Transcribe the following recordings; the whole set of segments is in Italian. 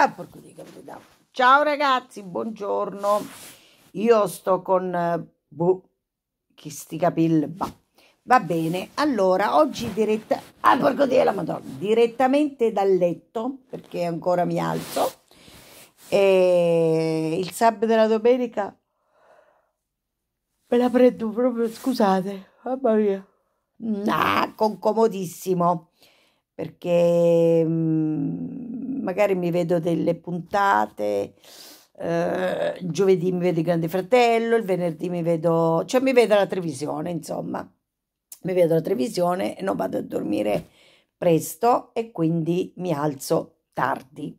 Ah, porco di capitano. Ciao ragazzi, buongiorno. Io sto con... Eh, boh, chi sti capille, bah. Va bene, allora oggi diretta... ah, porco di la madonna, direttamente dal letto, perché ancora mi alzo, e il sabato e la domenica me la prendo proprio, scusate, mamma mia, nah, mm, con comodissimo, perché... Mh, mm, magari mi vedo delle puntate, eh, giovedì mi vedo il Grande Fratello, il venerdì mi vedo, cioè mi vedo la televisione, insomma, mi vedo la televisione e non vado a dormire presto e quindi mi alzo tardi.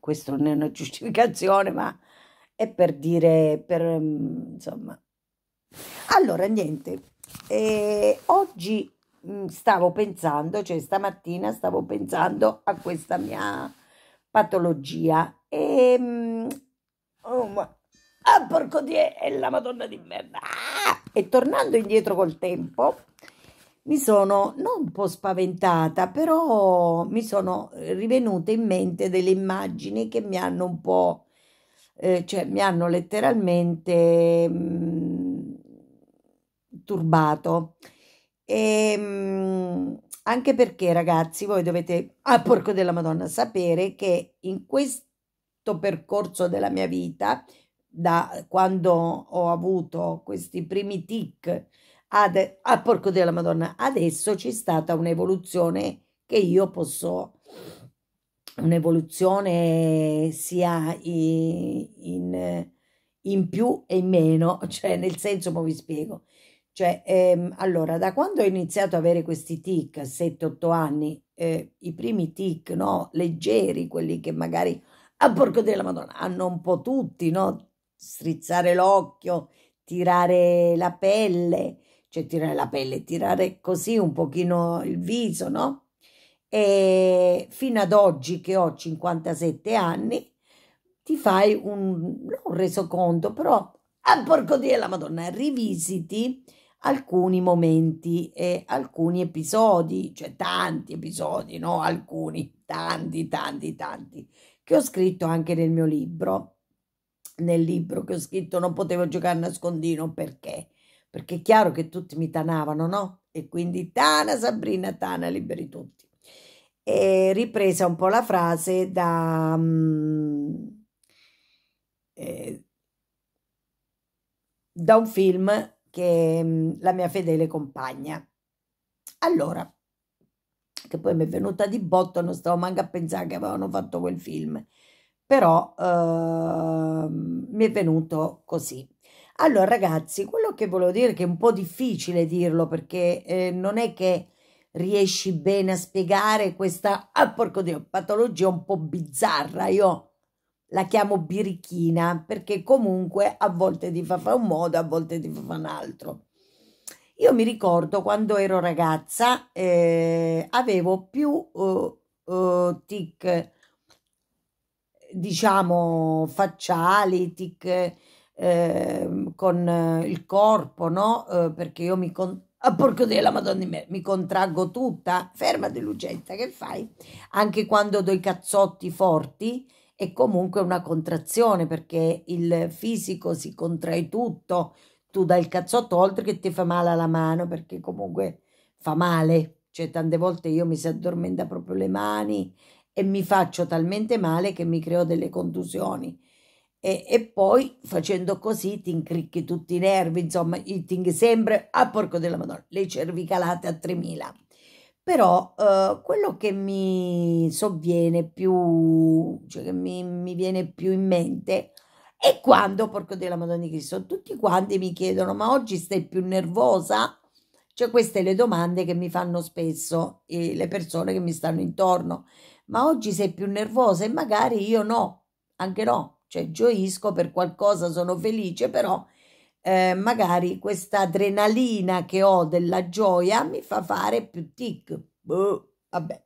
Questo non è una giustificazione, ma è per dire, per, mm, insomma. Allora, niente, e eh, oggi Mm, stavo pensando, cioè stamattina stavo pensando a questa mia patologia e... Ehm, oh, ma, ah, porco di... è la madonna di merda! Ah! E tornando indietro col tempo, mi sono non un po' spaventata, però mi sono rivenute in mente delle immagini che mi hanno un po', eh, cioè mi hanno letteralmente mh, mm, turbato. E, ehm, anche perché ragazzi voi dovete a porco della Madonna sapere che in questo percorso della mia vita da quando ho avuto questi primi tic ad, a porco della Madonna adesso c'è stata un'evoluzione che io posso un'evoluzione sia in, in, in più e in meno cioè nel senso ma vi spiego cioè, ehm, allora, da quando ho iniziato ad avere questi tic, 7-8 anni, eh, i primi tic, no? Leggeri, quelli che magari, a ah, porco della Madonna, hanno un po' tutti, no? Strizzare l'occhio, tirare la pelle, cioè tirare la pelle, tirare così un pochino il viso, no? E fino ad oggi che ho 57 anni, ti fai un, non resoconto, però a ah, porco della Madonna, rivisiti alcuni momenti e alcuni episodi, cioè tanti episodi, no? Alcuni, tanti, tanti, tanti, che ho scritto anche nel mio libro. Nel libro che ho scritto non potevo giocare a nascondino perché? Perché è chiaro che tutti mi tanavano, no? E quindi Tana, Sabrina, Tana, liberi tutti. E ripresa un po' la frase da... Um, eh, da un film che mh, mm, la mia fedele compagna. Allora, che poi mi è venuta di botto, non stavo manco a pensare che avevano fatto quel film, però eh, mi è venuto così. Allora ragazzi, quello che volevo dire che è un po' difficile dirlo perché eh, non è che riesci bene a spiegare questa, ah porco Dio, patologia un po' bizzarra. Io la chiamo birichina perché comunque a volte ti fa, fa un modo, a volte ti fa, fa un altro. Io mi ricordo quando ero ragazza eh, avevo più uh, uh, tic, diciamo, facciali, tic eh, con il corpo, no? Eh, perché io mi... Con- a ah, porco della madonna di me, mi contraggo tutta. Fermati Lucetta, che fai? Anche quando do i cazzotti forti, è comunque una contrazione perché il fisico si contrae tutto, tu dai il cazzotto oltre che ti fa male alla mano perché comunque fa male, cioè tante volte io mi si addormenta proprio le mani e mi faccio talmente male che mi creo delle contusioni. E, e poi facendo così ti incricchi tutti i nervi, insomma, ti sembra a ah, porco della Madonna, le cervicalate a 3000. Però eh, quello che mi sovviene più, cioè che mi, mi viene più in mente è quando, porco della Madonna di Cristo, tutti quanti mi chiedono ma oggi stai più nervosa? Cioè queste le domande che mi fanno spesso eh, le persone che mi stanno intorno. Ma oggi sei più nervosa e magari io no, anche no, cioè gioisco per qualcosa, sono felice, però eh, magari questa adrenalina che ho della gioia mi fa fare più tic. Boh, vabbè,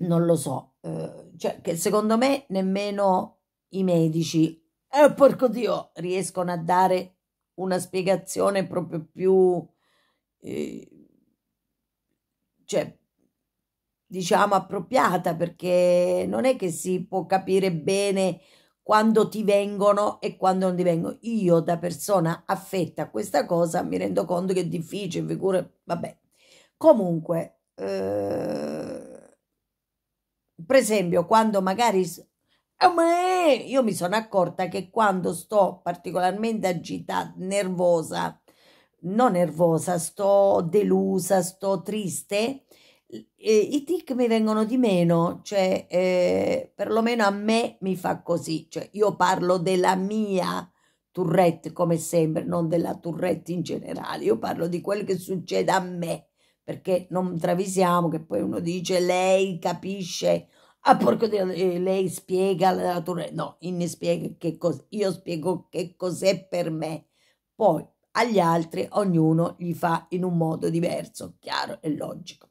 non lo so. Eh, cioè, che secondo me nemmeno i medici, eh, porco Dio, riescono a dare una spiegazione proprio più, eh, cioè, diciamo appropriata perché non è che si può capire bene quando ti vengono e quando non ti vengono. Io da persona affetta a questa cosa mi rendo conto che è difficile, figure, vabbè. Comunque, eh, per esempio, quando magari eh, io mi sono accorta che quando sto particolarmente agitata, nervosa, non nervosa, sto delusa, sto triste, i tic mi vengono di meno, cioè eh, perlomeno a me mi fa così, cioè io parlo della mia Tourette come sempre, non della Tourette in generale, io parlo di quello che succede a me, perché non travisiamo che poi uno dice lei capisce, ah porco Dio, eh, lei spiega la Tourette, no, in spiega che cosa, io spiego che cos'è per me, poi agli altri ognuno gli fa in un modo diverso, chiaro e logico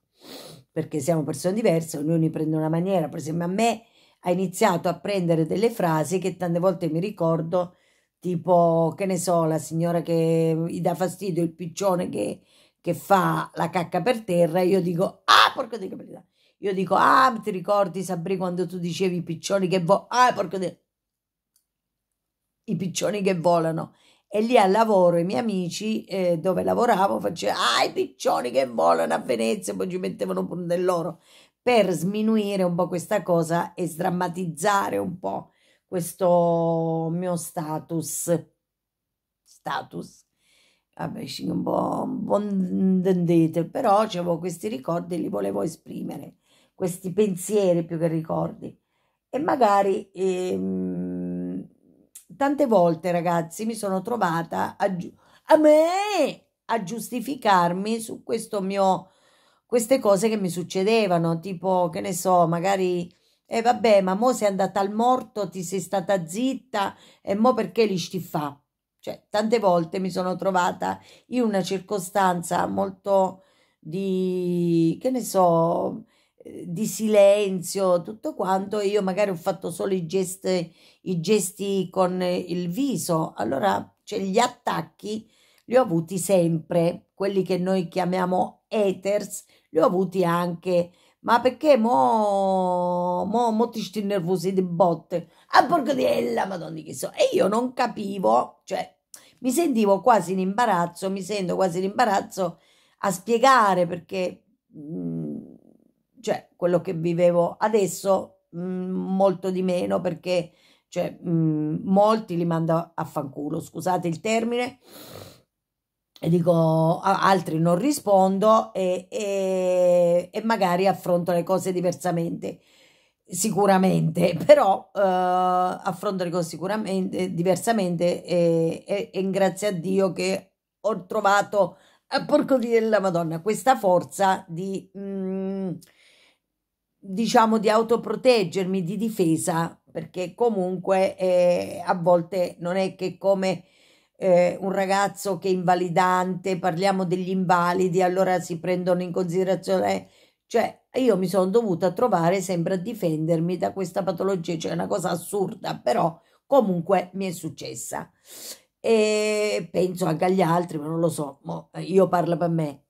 perché siamo persone diverse, ognuno prende una maniera. Per esempio, a me ha iniziato a prendere delle frasi che tante volte mi ricordo, tipo, che ne so, la signora che gli dà fastidio, il piccione che, che fa la cacca per terra, io dico, ah, porco di capelli. Io dico, ah, ti ricordi, Sabri, quando tu dicevi i piccioni che volano? Ah, porco di... I piccioni che volano e lì al lavoro i miei amici eh, dove lavoravo facevano ah i piccioni che volano a Venezia poi ci mettevano pure dell'oro per sminuire un po' questa cosa e sdrammatizzare un po' questo mio status status vabbè un po', un po' intendete però avevo questi ricordi e li volevo esprimere questi pensieri più che ricordi e magari ehm, tante volte ragazzi mi sono trovata a, gi- a me a giustificarmi su questo mio queste cose che mi succedevano tipo che ne so magari e eh, vabbè ma mo sei andata al morto ti sei stata zitta e mo perché li sti stiffa cioè tante volte mi sono trovata in una circostanza molto di che ne so eh, di silenzio, tutto quanto, e io magari ho fatto solo i gesti, i gesti con il viso, allora cioè, gli attacchi li ho avuti sempre, quelli che noi chiamiamo haters, li ho avuti anche, ma perché mo, mo, mo ti sti nervosi di botte, a ah, porco di ella, madonna che so, e io non capivo, cioè mi sentivo quasi in imbarazzo, mi sento quasi in imbarazzo a spiegare perché... Mh, mm, cioè quello che vivevo adesso mh, mm, molto di meno perché cioè, mh, mm, molti li mando a fanculo, scusate il termine, e dico altri non rispondo e, e, e, magari affronto le cose diversamente. Sicuramente, però eh, affronto le cose sicuramente diversamente e, e, e grazie a Dio che ho trovato a eh, porco di della Madonna questa forza di mh, mm, diciamo di autoproteggermi, di difesa, perché comunque eh, a volte non è che come eh, un ragazzo che è invalidante, parliamo degli invalidi, allora si prendono in considerazione, eh, cioè io mi sono dovuta trovare sempre a difendermi da questa patologia, cioè è una cosa assurda, però comunque mi è successa. E penso anche agli altri, ma non lo so, io parlo per me.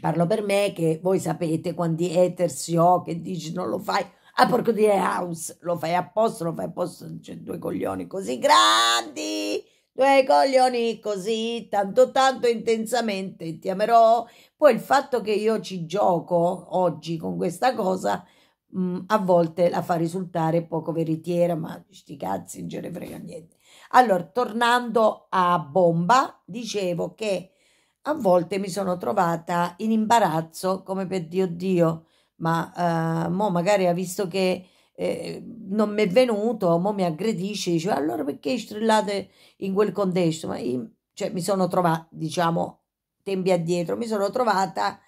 Parlo per me che voi sapete quanti haters si ho che dici non lo fai. a ah, porco di house, lo fai apposta, lo fai apposta, c'è due coglioni così grandi, due coglioni così, tanto tanto intensamente ti amerò. Poi il fatto che io ci gioco oggi con questa cosa, mh, mm, a volte la fa risultare poco veritiera, ma sti cazzi, non ce ne frega niente. Allora, tornando a Bomba, dicevo che a volte mi sono trovata in imbarazzo come per Dio Dio, ma eh, mo magari ha visto che eh, non mi è venuto, mo mi aggredisce, dice allora perché strillate in quel contesto? Ma io, cioè, mi sono trovata, diciamo, tempi addietro, mi sono trovata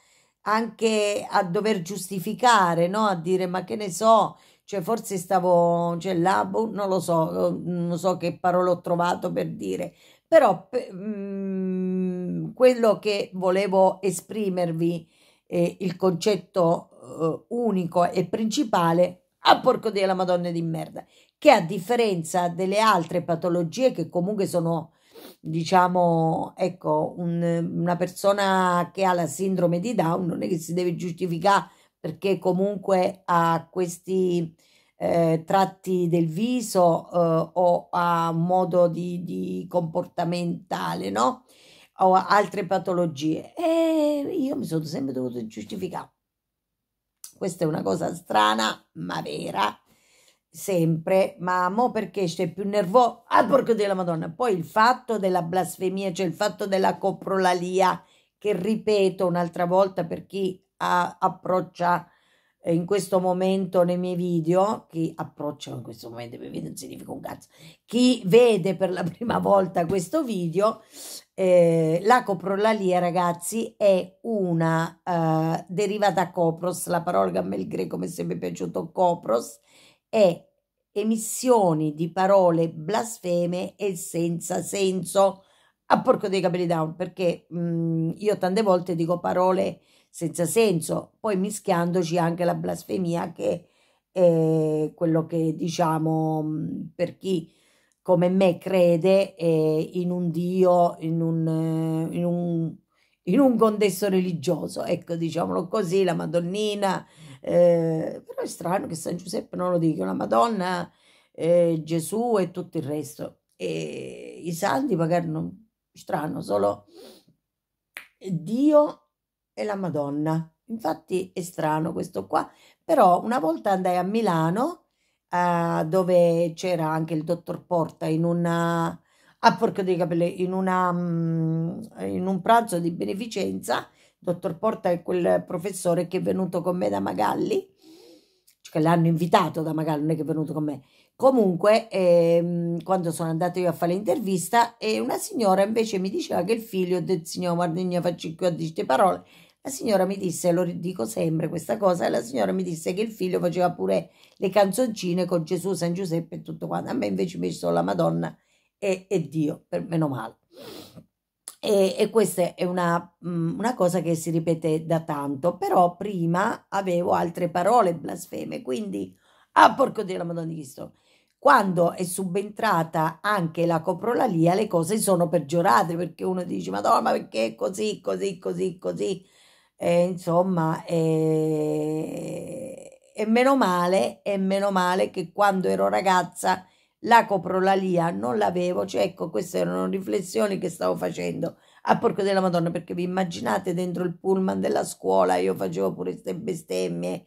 anche a dover giustificare, no? a dire ma che ne so, cioè forse stavo, cioè là, boh, non lo so, non so che parola ho trovato per dire, però mh, mm, quello che volevo esprimervi, eh, il concetto eh, unico e principale, a ah, porco della Madonna di merda, che a differenza delle altre patologie che comunque sono diciamo, ecco, un, una persona che ha la sindrome di Down non è che si deve giustificare perché comunque ha questi eh, tratti del viso eh, o a modo di, di comportamentale, no? O altre patologie. E io mi sono sempre dovuto giustificare. Questa è una cosa strana, ma vera sempre, ma mo perché c'è più nervoso? Al ah, porco della Madonna. Poi il fatto della blasfemia, cioè il fatto della coprolalia, che ripeto un'altra volta per chi ha, approccia in questo momento nei miei video, chi approccia in questo momento i miei video non significa un cazzo, chi vede per la prima volta questo video, eh, la coprolalia eh, ragazzi è una eh, derivata copros, la parola che a me il greco mi è sempre piaciuto copros, è emissioni di parole blasfeme e senza senso a ah, porco dei capelli down perché mh, mm, io tante volte dico parole senza senso, poi mischiandoci anche la blasfemia che è quello che diciamo mm, per chi come me crede in un Dio, in un, eh, in un, in un contesto religioso, ecco diciamolo così, la Madonnina, eh, però è strano che San Giuseppe non lo dica, la Madonna, eh, Gesù e tutto il resto. E I santi magari non, strano, solo Dio e la Madonna. Infatti è strano questo qua, però una volta andai a Milano eh, dove c'era anche il dottor Porta in una a ah, Porco dei Capelli in una mm, in un pranzo di beneficenza. Dottor Porta è quel professore che è venuto con me da Magalli, cioè l'hanno invitato da Magalli, non è che è venuto con me. Comunque, ehm, quando sono andata io a fare l'intervista, e una signora invece mi diceva che il figlio del signor Guardigna fa 5 a 10 parole la signora mi disse, lo dico sempre questa cosa, la signora mi disse che il figlio faceva pure le canzoncine con Gesù, San Giuseppe e tutto quanto. A me invece mi sono la Madonna e, e, Dio, per meno male. E, e questa è una, mm, una, cosa che si ripete da tanto, però prima avevo altre parole blasfeme, quindi, ah porco Dio, la Madonna di Cristo. Quando è subentrata anche la coprolalia, le cose sono peggiorate, perché uno dice, Madonna, perché così, così, così, così e, insomma, e, e, meno male, e meno male che quando ero ragazza la coprolalia non l'avevo, cioè ecco, queste erano riflessioni che stavo facendo a porco della Madonna, perché vi immaginate dentro il pullman della scuola, io facevo pure queste bestemmie,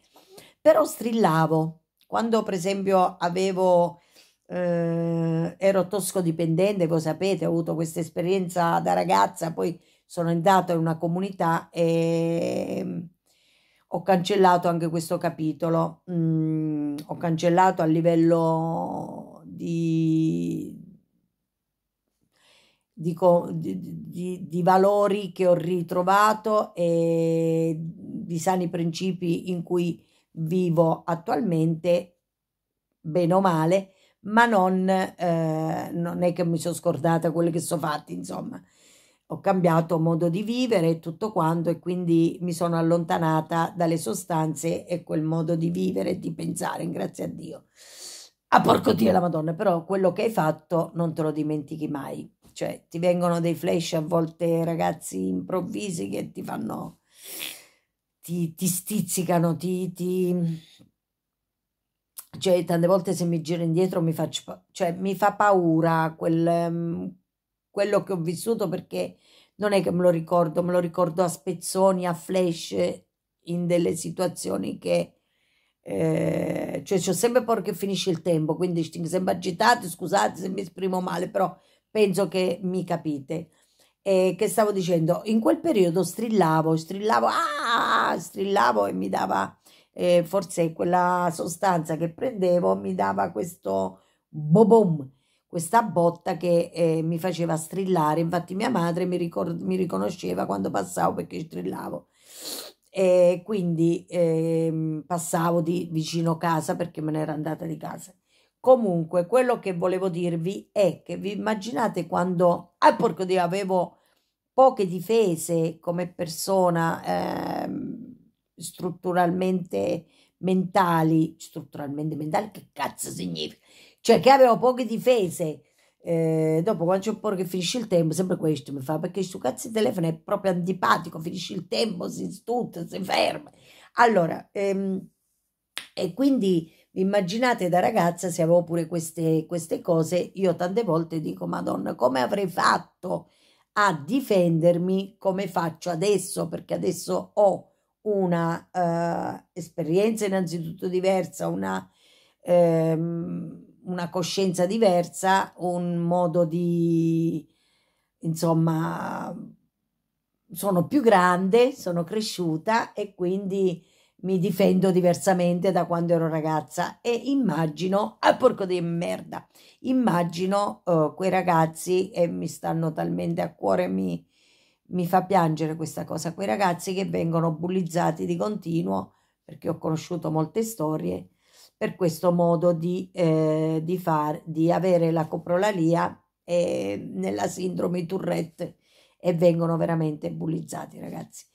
però strillavo, quando per esempio avevo... Eh, ero tossicodipendente, voi sapete, ho avuto questa esperienza da ragazza, poi sono andata in una comunità e mm, ho cancellato anche questo capitolo, mm, ho cancellato a livello di, di, di, di, valori che ho ritrovato e di sani principi in cui vivo attualmente, bene o male, ma non, eh, non è che mi sono scordata quelli che sono fatti, insomma ho cambiato modo di vivere e tutto quanto e quindi mi sono allontanata dalle sostanze e quel modo di vivere e di pensare, grazie a Dio. A ah, porco Dio la Madonna, però quello che hai fatto non te lo dimentichi mai. Cioè, ti vengono dei flash a volte, ragazzi, improvvisi che ti fanno... ti, ti stizzicano, ti, ti... Cioè, tante volte se mi giro indietro mi faccio... Cioè, mi fa paura quel... Um, quello che ho vissuto perché non è che me lo ricordo, me lo ricordo a spezzoni, a flash, in delle situazioni che... Eh, cioè c'ho sempre paura che finisce il tempo, quindi sto sempre agitato, scusate se mi esprimo male, però penso che mi capite. Eh, che stavo dicendo? In quel periodo strillavo, strillavo, ah, strillavo e mi dava, eh, forse quella sostanza che prendevo mi dava questo bobom questa botta che eh, mi faceva strillare, infatti mia madre mi, ricor- mi riconosceva quando passavo perché strillavo. E quindi eh, passavo di vicino casa perché me ne era andata di casa. Comunque, quello che volevo dirvi è che vi immaginate quando, ah, porco Dio, avevo poche difese come persona eh, strutturalmente mentali, strutturalmente mentali, che cazzo significa? Cioè che avevo poche difese. Eh, dopo quando c'è un po' che finisce il tempo, sempre questo mi fa perché su cazzo il telefono è proprio antipatico, finisce il tempo, si stutta, si ferma. Allora, ehm, e quindi immaginate da ragazza se avevo pure queste, queste cose, io tante volte dico, Madonna, come avrei fatto a difendermi come faccio adesso? Perché adesso ho una eh, esperienza innanzitutto diversa, una, ehm, una coscienza diversa, un modo di, insomma, sono più grande, sono cresciuta e quindi mi difendo diversamente da quando ero ragazza e immagino, ah porco di merda, immagino uh, quei ragazzi e mi stanno talmente a cuore, mi, mi fa piangere questa cosa, quei ragazzi che vengono bullizzati di continuo, perché ho conosciuto molte storie, per questo modo di, eh, di, far, di avere la coprolalia eh, nella sindrome Tourette e vengono veramente bullizzati ragazzi.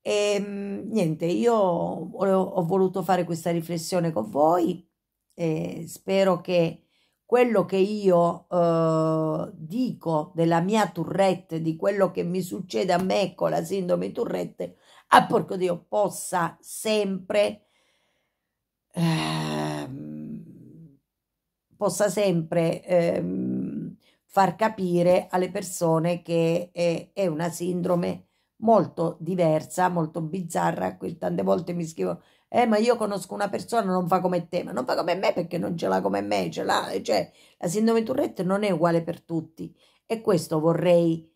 E, ehm, niente, io ho, ho voluto fare questa riflessione con voi, eh, spero che quello che io eh, dico della mia Tourette, di quello che mi succede a me con la sindrome Tourette, a porco Dio possa sempre eh, possa sempre eh, far capire alle persone che è, è una sindrome molto diversa, molto bizzarra. Tante volte mi scrivo eh, ma io conosco una persona, non fa come te, ma non fa come me perché non ce l'ha come me, ce l'ha. Cioè, la sindrome Tourette non è uguale per tutti. E questo vorrei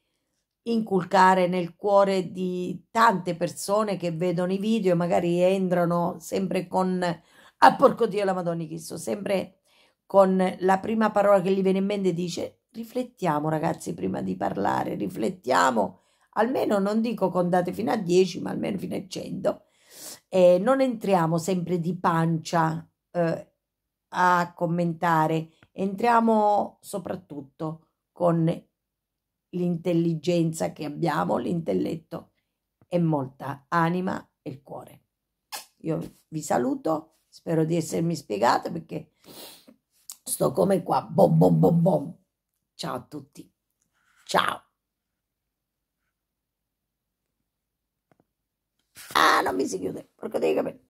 inculcare nel cuore di tante persone che vedono i video e magari entrano sempre con a ah, porco Dio la Madonna Cristo, sempre con la prima parola che gli viene in mente dice riflettiamo ragazzi prima di parlare, riflettiamo, almeno non dico contate fino a 10, ma almeno fino a 100 eh, non entriamo sempre di pancia eh, a commentare, entriamo soprattutto con l'intelligenza che abbiamo, l'intelletto e molta anima e il cuore. Io vi saluto, spero di essermi spiegata perché sto come qua, bom bom bom bom. Ciao a tutti. Ciao. camisinha, né? Porque diga bem.